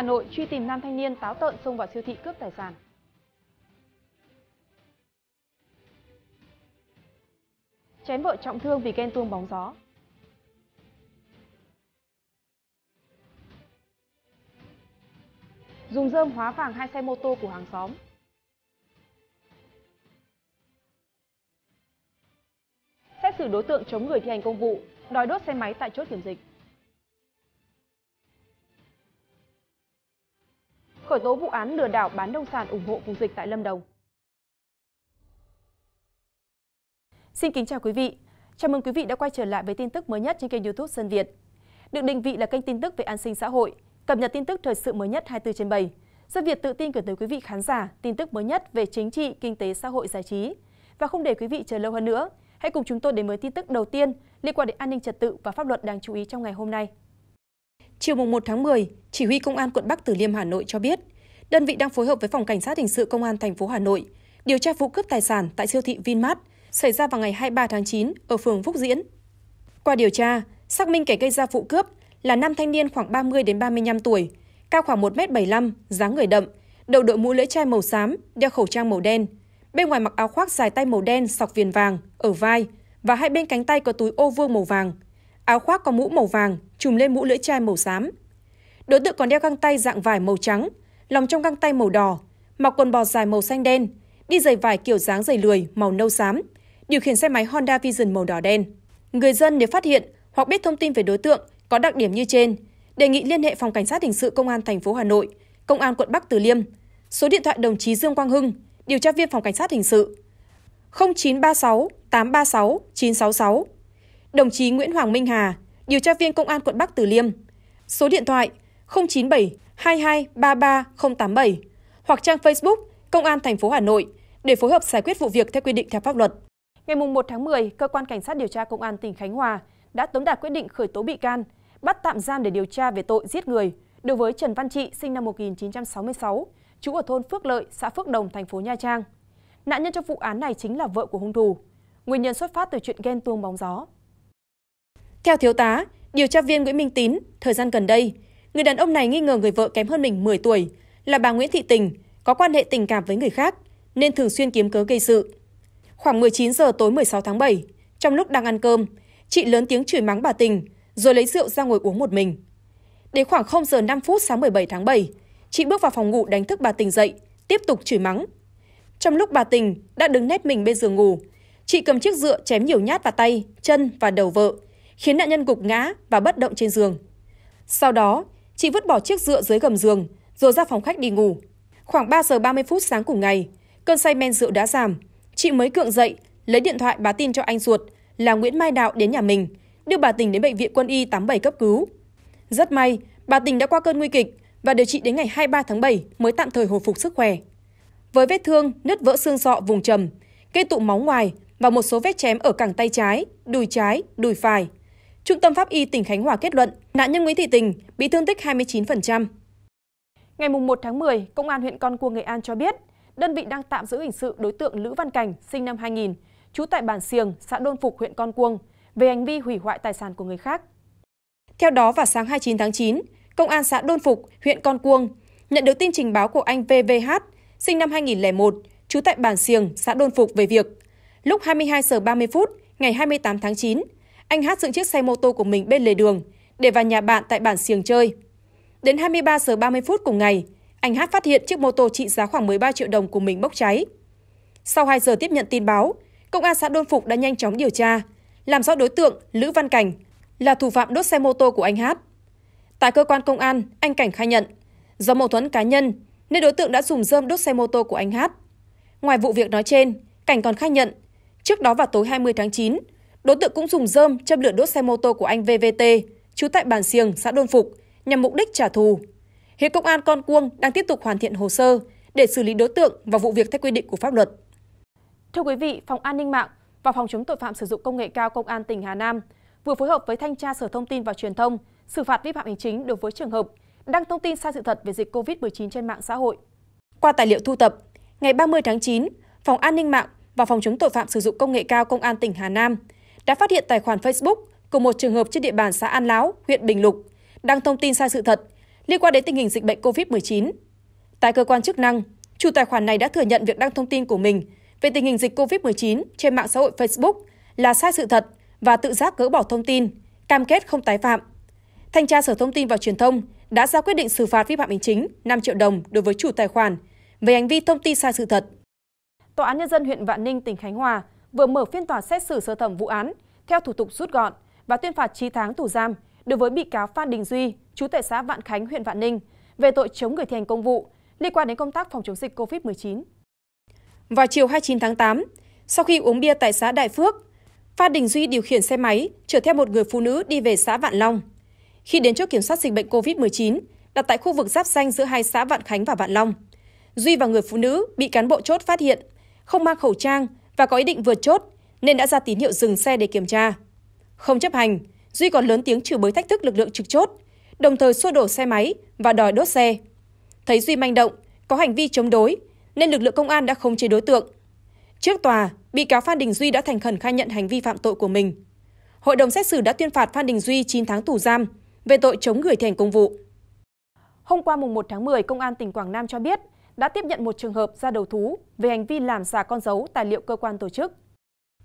hà nội truy tìm nam thanh niên táo tợn xông vào siêu thị cướp tài sản chém vợ trọng thương vì ghen tuông bóng gió dùng dơm hóa vàng hai xe mô tô của hàng xóm xét xử đối tượng chống người thi hành công vụ đòi đốt xe máy tại chốt kiểm dịch khởi tố vụ án lừa đảo bán nông sản ủng hộ vùng dịch tại Lâm Đồng. Xin kính chào quý vị. Chào mừng quý vị đã quay trở lại với tin tức mới nhất trên kênh YouTube Sơn Việt. Được định vị là kênh tin tức về an sinh xã hội, cập nhật tin tức thời sự mới nhất 24 trên 7. Sơn Việt tự tin gửi tới quý vị khán giả tin tức mới nhất về chính trị, kinh tế, xã hội, giải trí. Và không để quý vị chờ lâu hơn nữa, hãy cùng chúng tôi đến với tin tức đầu tiên liên quan đến an ninh trật tự và pháp luật đáng chú ý trong ngày hôm nay. Chiều 1 tháng 10, Chỉ huy Công an quận Bắc Từ Liêm Hà Nội cho biết, đơn vị đang phối hợp với Phòng Cảnh sát Hình sự Công an thành phố Hà Nội điều tra vụ cướp tài sản tại siêu thị Vinmart xảy ra vào ngày 23 tháng 9 ở phường Phúc Diễn. Qua điều tra, xác minh kẻ gây ra vụ cướp là nam thanh niên khoảng 30 đến 35 tuổi, cao khoảng 1m75, dáng người đậm, đầu đội mũ lưỡi chai màu xám, đeo khẩu trang màu đen, bên ngoài mặc áo khoác dài tay màu đen sọc viền vàng ở vai và hai bên cánh tay có túi ô vuông màu vàng áo khoác có mũ màu vàng trùm lên mũ lưỡi chai màu xám. Đối tượng còn đeo găng tay dạng vải màu trắng, lòng trong găng tay màu đỏ, mặc quần bò dài màu xanh đen, đi giày vải kiểu dáng giày lười màu nâu xám, điều khiển xe máy Honda Vision màu đỏ đen. Người dân nếu phát hiện hoặc biết thông tin về đối tượng có đặc điểm như trên, đề nghị liên hệ phòng cảnh sát hình sự công an thành phố Hà Nội, công an quận Bắc Từ Liêm, số điện thoại đồng chí Dương Quang Hưng, điều tra viên phòng cảnh sát hình sự 0936 836 966 Đồng chí Nguyễn Hoàng Minh Hà, điều tra viên Công an quận Bắc Từ Liêm, số điện thoại 097 22 33 087 hoặc trang Facebook Công an thành phố Hà Nội để phối hợp giải quyết vụ việc theo quy định theo pháp luật. Ngày 1 tháng 10, Cơ quan Cảnh sát điều tra Công an tỉnh Khánh Hòa đã tống đạt quyết định khởi tố bị can, bắt tạm giam để điều tra về tội giết người đối với Trần Văn Trị sinh năm 1966, trú ở thôn Phước Lợi, xã Phước Đồng, thành phố Nha Trang. Nạn nhân trong vụ án này chính là vợ của hung thủ. Nguyên nhân xuất phát từ chuyện ghen tuông bóng gió. Theo thiếu tá, điều tra viên Nguyễn Minh Tín, thời gian gần đây, người đàn ông này nghi ngờ người vợ kém hơn mình 10 tuổi là bà Nguyễn Thị Tình có quan hệ tình cảm với người khác nên thường xuyên kiếm cớ gây sự. Khoảng 19 giờ tối 16 tháng 7, trong lúc đang ăn cơm, chị lớn tiếng chửi mắng bà Tình rồi lấy rượu ra ngồi uống một mình. Đến khoảng 0 giờ 5 phút sáng 17 tháng 7, chị bước vào phòng ngủ đánh thức bà Tình dậy, tiếp tục chửi mắng. Trong lúc bà Tình đã đứng nép mình bên giường ngủ, chị cầm chiếc dựa chém nhiều nhát vào tay, chân và đầu vợ, khiến nạn nhân gục ngã và bất động trên giường. Sau đó, chị vứt bỏ chiếc dựa dưới gầm giường rồi ra phòng khách đi ngủ. Khoảng 3 giờ 30 phút sáng cùng ngày, cơn say men rượu đã giảm. Chị mới cưỡng dậy, lấy điện thoại báo tin cho anh ruột là Nguyễn Mai Đạo đến nhà mình, đưa bà Tình đến bệnh viện quân y 87 cấp cứu. Rất may, bà Tình đã qua cơn nguy kịch và điều trị đến ngày 23 tháng 7 mới tạm thời hồi phục sức khỏe. Với vết thương nứt vỡ xương sọ vùng trầm, gây tụ máu ngoài và một số vết chém ở cẳng tay trái, đùi trái, đùi phải, Trung tâm Pháp y tỉnh Khánh Hòa kết luận nạn nhân Nguyễn Thị Tình bị thương tích 29%. Ngày 1 tháng 10, Công an huyện Con Cuông, Nghệ An cho biết, đơn vị đang tạm giữ hình sự đối tượng Lữ Văn Cảnh, sinh năm 2000, trú tại bản Siềng, xã Đôn Phục, huyện Con Cuông, về hành vi hủy hoại tài sản của người khác. Theo đó, vào sáng 29 tháng 9, Công an xã Đôn Phục, huyện Con Cuông nhận được tin trình báo của anh VVH, sinh năm 2001, trú tại bản Siềng, xã Đôn Phục về việc. Lúc 22 giờ 30 phút ngày 28 tháng 9, anh hát dựng chiếc xe mô tô của mình bên lề đường để vào nhà bạn tại bản Siềng chơi. Đến 23 giờ 30 phút cùng ngày, anh Hát phát hiện chiếc mô tô trị giá khoảng 13 triệu đồng của mình bốc cháy. Sau 2 giờ tiếp nhận tin báo, công an xã Đôn Phục đã nhanh chóng điều tra, làm rõ đối tượng Lữ Văn Cảnh là thủ phạm đốt xe mô tô của anh Hát. Tại cơ quan công an, anh Cảnh khai nhận, do mâu thuẫn cá nhân nên đối tượng đã dùng dơm đốt xe mô tô của anh Hát. Ngoài vụ việc nói trên, Cảnh còn khai nhận, trước đó vào tối 20 tháng 9, đối tượng cũng dùng dơm châm lửa đốt xe mô tô của anh vvt trú tại bản siềng xã đôn phục nhằm mục đích trả thù hiện công an con cuông đang tiếp tục hoàn thiện hồ sơ để xử lý đối tượng và vụ việc theo quy định của pháp luật thưa quý vị phòng an ninh mạng và phòng chống tội phạm sử dụng công nghệ cao công an tỉnh hà nam vừa phối hợp với thanh tra sở thông tin và truyền thông xử phạt vi phạm hành chính đối với trường hợp đăng thông tin sai sự thật về dịch COVID-19 trên mạng xã hội. Qua tài liệu thu thập, ngày 30 tháng 9, Phòng An ninh mạng và Phòng chống tội phạm sử dụng công nghệ cao Công an tỉnh Hà Nam đã phát hiện tài khoản Facebook của một trường hợp trên địa bàn xã An Lão, huyện Bình Lục đăng thông tin sai sự thật liên quan đến tình hình dịch bệnh COVID-19. Tại cơ quan chức năng, chủ tài khoản này đã thừa nhận việc đăng thông tin của mình về tình hình dịch COVID-19 trên mạng xã hội Facebook là sai sự thật và tự giác gỡ bỏ thông tin, cam kết không tái phạm. Thanh tra Sở Thông tin và Truyền thông đã ra quyết định xử phạt vi phạm hành chính 5 triệu đồng đối với chủ tài khoản về hành vi thông tin sai sự thật. Tòa án Nhân dân huyện Vạn Ninh, tỉnh Khánh Hòa vừa mở phiên tòa xét xử sơ thẩm vụ án theo thủ tục rút gọn và tuyên phạt 9 tháng tù giam đối với bị cáo Phan Đình Duy, chú tại xã Vạn Khánh, huyện Vạn Ninh về tội chống người thi hành công vụ liên quan đến công tác phòng chống dịch COVID-19. Vào chiều 29 tháng 8, sau khi uống bia tại xã Đại Phước, Phan Đình Duy điều khiển xe máy chở theo một người phụ nữ đi về xã Vạn Long. Khi đến chốt kiểm soát dịch bệnh COVID-19 đặt tại khu vực giáp danh giữa hai xã Vạn Khánh và Vạn Long, Duy và người phụ nữ bị cán bộ chốt phát hiện không mang khẩu trang và có ý định vượt chốt nên đã ra tín hiệu dừng xe để kiểm tra. Không chấp hành, Duy còn lớn tiếng chửi bới thách thức lực lượng trực chốt, đồng thời xô đổ xe máy và đòi đốt xe. Thấy Duy manh động, có hành vi chống đối, nên lực lượng công an đã khống chế đối tượng. Trước tòa, bị cáo Phan Đình Duy đã thành khẩn khai nhận hành vi phạm tội của mình. Hội đồng xét xử đã tuyên phạt Phan Đình Duy 9 tháng tù giam về tội chống người thi hành công vụ. Hôm qua mùng 1 tháng 10, Công an tỉnh Quảng Nam cho biết đã tiếp nhận một trường hợp ra đầu thú về hành vi làm giả con dấu tài liệu cơ quan tổ chức.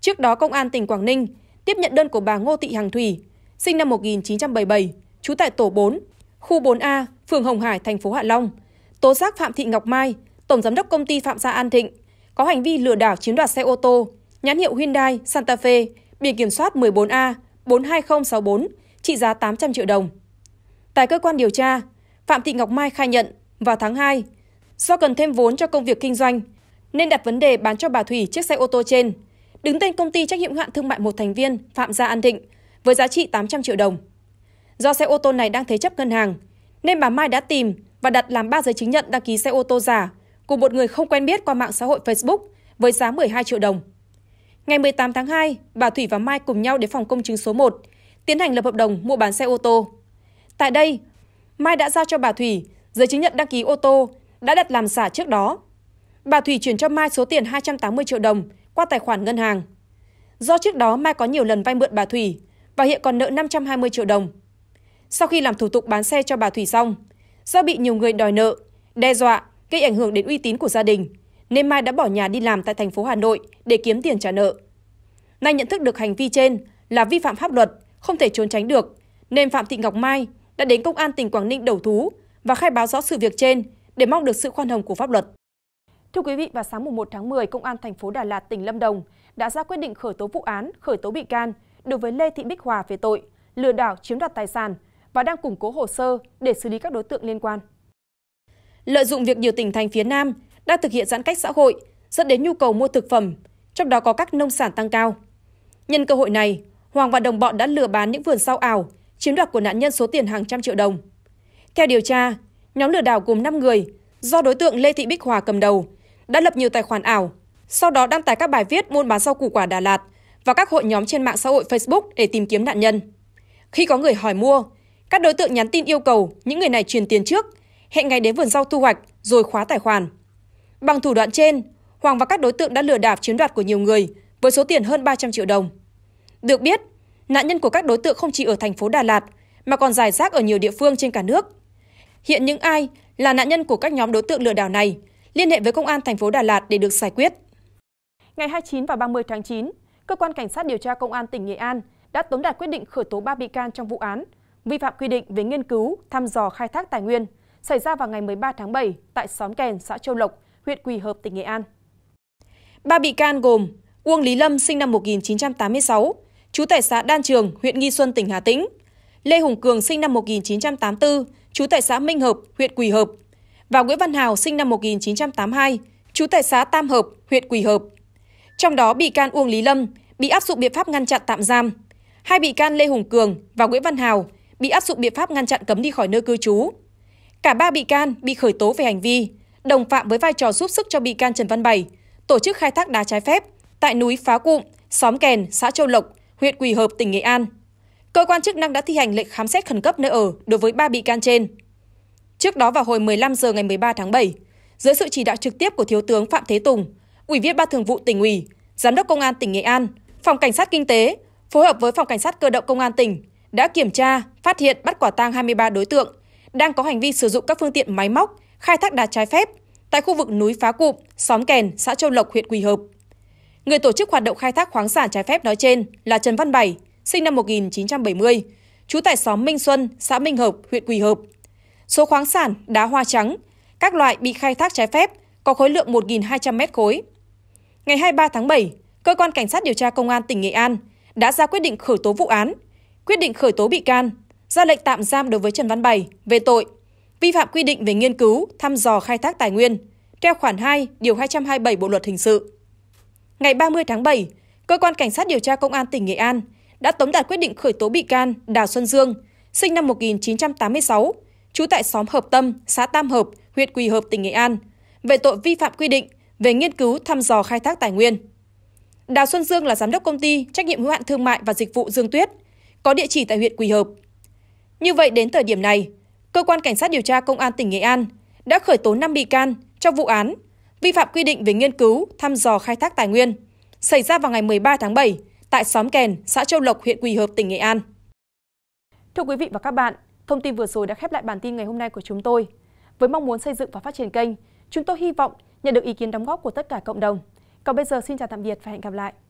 Trước đó, Công an tỉnh Quảng Ninh tiếp nhận đơn của bà Ngô Thị Hằng Thủy, sinh năm 1977, trú tại tổ 4, khu 4A, phường Hồng Hải, thành phố Hạ Long, tố giác Phạm Thị Ngọc Mai, tổng giám đốc công ty Phạm Gia An Thịnh, có hành vi lừa đảo chiếm đoạt xe ô tô nhãn hiệu Hyundai Santa Fe, biển kiểm soát 14A 42064, trị giá 800 triệu đồng. Tại cơ quan điều tra, Phạm Thị Ngọc Mai khai nhận vào tháng 2, do cần thêm vốn cho công việc kinh doanh nên đặt vấn đề bán cho bà Thủy chiếc xe ô tô trên, đứng tên công ty trách nhiệm hạn thương mại một thành viên Phạm Gia An Định với giá trị 800 triệu đồng. Do xe ô tô này đang thế chấp ngân hàng, nên bà Mai đã tìm và đặt làm ba giấy chứng nhận đăng ký xe ô tô giả của một người không quen biết qua mạng xã hội Facebook với giá 12 triệu đồng. Ngày 18 tháng 2, bà Thủy và Mai cùng nhau đến phòng công chứng số 1, tiến hành lập hợp đồng mua bán xe ô tô. Tại đây, Mai đã giao cho bà Thủy giấy chứng nhận đăng ký ô tô đã đặt làm giả trước đó. Bà Thủy chuyển cho Mai số tiền 280 triệu đồng qua tài khoản ngân hàng. Do trước đó Mai có nhiều lần vay mượn bà Thủy và hiện còn nợ 520 triệu đồng. Sau khi làm thủ tục bán xe cho bà Thủy xong, do bị nhiều người đòi nợ, đe dọa, gây ảnh hưởng đến uy tín của gia đình, nên Mai đã bỏ nhà đi làm tại thành phố Hà Nội để kiếm tiền trả nợ. Nay nhận thức được hành vi trên là vi phạm pháp luật, không thể trốn tránh được, nên Phạm Thị Ngọc Mai đã đến công an tỉnh Quảng Ninh đầu thú và khai báo rõ sự việc trên để mong được sự khoan hồng của pháp luật. Thưa quý vị, vào sáng 1 tháng 10, Công an thành phố Đà Lạt, tỉnh Lâm Đồng đã ra quyết định khởi tố vụ án, khởi tố bị can đối với Lê Thị Bích Hòa về tội lừa đảo chiếm đoạt tài sản và đang củng cố hồ sơ để xử lý các đối tượng liên quan. Lợi dụng việc nhiều tỉnh thành phía Nam đang thực hiện giãn cách xã hội dẫn đến nhu cầu mua thực phẩm, trong đó có các nông sản tăng cao. Nhân cơ hội này, Hoàng và đồng bọn đã lừa bán những vườn rau ảo, chiếm đoạt của nạn nhân số tiền hàng trăm triệu đồng. Theo điều tra, Nhóm lừa đảo gồm 5 người do đối tượng Lê Thị Bích Hòa cầm đầu đã lập nhiều tài khoản ảo, sau đó đăng tải các bài viết buôn bán rau củ quả Đà Lạt và các hội nhóm trên mạng xã hội Facebook để tìm kiếm nạn nhân. Khi có người hỏi mua, các đối tượng nhắn tin yêu cầu những người này truyền tiền trước, hẹn ngày đến vườn rau thu hoạch rồi khóa tài khoản. Bằng thủ đoạn trên, Hoàng và các đối tượng đã lừa đảo chiếm đoạt của nhiều người với số tiền hơn 300 triệu đồng. Được biết, nạn nhân của các đối tượng không chỉ ở thành phố Đà Lạt mà còn giải rác ở nhiều địa phương trên cả nước. Hiện những ai là nạn nhân của các nhóm đối tượng lừa đảo này liên hệ với công an thành phố Đà Lạt để được giải quyết. Ngày 29 và 30 tháng 9, cơ quan cảnh sát điều tra công an tỉnh Nghệ An đã tống đạt quyết định khởi tố 3 bị can trong vụ án vi phạm quy định về nghiên cứu, thăm dò khai thác tài nguyên xảy ra vào ngày 13 tháng 7 tại xóm Kèn, xã Châu Lộc, huyện Quỳ Hợp, tỉnh Nghệ An. Ba bị can gồm Uông Lý Lâm sinh năm 1986, trú tại xã Đan Trường, huyện Nghi Xuân, tỉnh Hà Tĩnh, Lê Hùng Cường sinh năm 1984, trú tại xã Minh Hợp, huyện Quỳ Hợp và Nguyễn Văn Hào sinh năm 1982, trú tại xã Tam Hợp, huyện Quỳ Hợp. Trong đó bị can Uông Lý Lâm bị áp dụng biện pháp ngăn chặn tạm giam. Hai bị can Lê Hùng Cường và Nguyễn Văn Hào bị áp dụng biện pháp ngăn chặn cấm đi khỏi nơi cư trú. Cả ba bị can bị khởi tố về hành vi đồng phạm với vai trò giúp sức cho bị can Trần Văn Bảy tổ chức khai thác đá trái phép tại núi Phá Cụm, xóm Kèn, xã Châu Lộc, huyện Quỳ Hợp, tỉnh Nghệ An. Cơ quan chức năng đã thi hành lệnh khám xét khẩn cấp nơi ở đối với ba bị can trên. Trước đó vào hồi 15 giờ ngày 13 tháng 7, dưới sự chỉ đạo trực tiếp của Thiếu tướng Phạm Thế Tùng, Ủy viên Ban Thường vụ tỉnh ủy, Giám đốc Công an tỉnh Nghệ An, Phòng Cảnh sát Kinh tế phối hợp với Phòng Cảnh sát Cơ động Công an tỉnh đã kiểm tra, phát hiện bắt quả tang 23 đối tượng đang có hành vi sử dụng các phương tiện máy móc, khai thác đá trái phép tại khu vực núi Phá Cụm, xóm Kèn, xã Châu Lộc, huyện Quỳ Hợp. Người tổ chức hoạt động khai thác khoáng sản trái phép nói trên là Trần Văn Bảy, sinh năm 1970, trú tại xóm Minh Xuân, xã Minh Hợp, huyện Quỳ Hợp. Số khoáng sản, đá hoa trắng, các loại bị khai thác trái phép có khối lượng 1.200 mét khối. Ngày 23 tháng 7, Cơ quan Cảnh sát điều tra Công an tỉnh Nghệ An đã ra quyết định khởi tố vụ án, quyết định khởi tố bị can, ra lệnh tạm giam đối với Trần Văn Bảy về tội vi phạm quy định về nghiên cứu, thăm dò khai thác tài nguyên, theo khoản 2, điều 227 Bộ luật hình sự. Ngày 30 tháng 7, cơ quan cảnh sát điều tra công an tỉnh Nghệ An đã tống đạt quyết định khởi tố bị can Đào Xuân Dương, sinh năm 1986, trú tại xóm Hợp Tâm, xã Tam Hợp, huyện Quỳ Hợp, tỉnh Nghệ An, về tội vi phạm quy định về nghiên cứu thăm dò khai thác tài nguyên. Đào Xuân Dương là giám đốc công ty trách nhiệm hữu hạn thương mại và dịch vụ Dương Tuyết, có địa chỉ tại huyện Quỳ Hợp. Như vậy đến thời điểm này, cơ quan cảnh sát điều tra công an tỉnh Nghệ An đã khởi tố 5 bị can trong vụ án vi phạm quy định về nghiên cứu, thăm dò khai thác tài nguyên xảy ra vào ngày 13 tháng 7 tại xóm Kèn, xã Châu Lộc, huyện Quỳ Hợp, tỉnh Nghệ An. Thưa quý vị và các bạn, thông tin vừa rồi đã khép lại bản tin ngày hôm nay của chúng tôi. Với mong muốn xây dựng và phát triển kênh, chúng tôi hy vọng nhận được ý kiến đóng góp của tất cả cộng đồng. Còn bây giờ xin chào tạm biệt và hẹn gặp lại.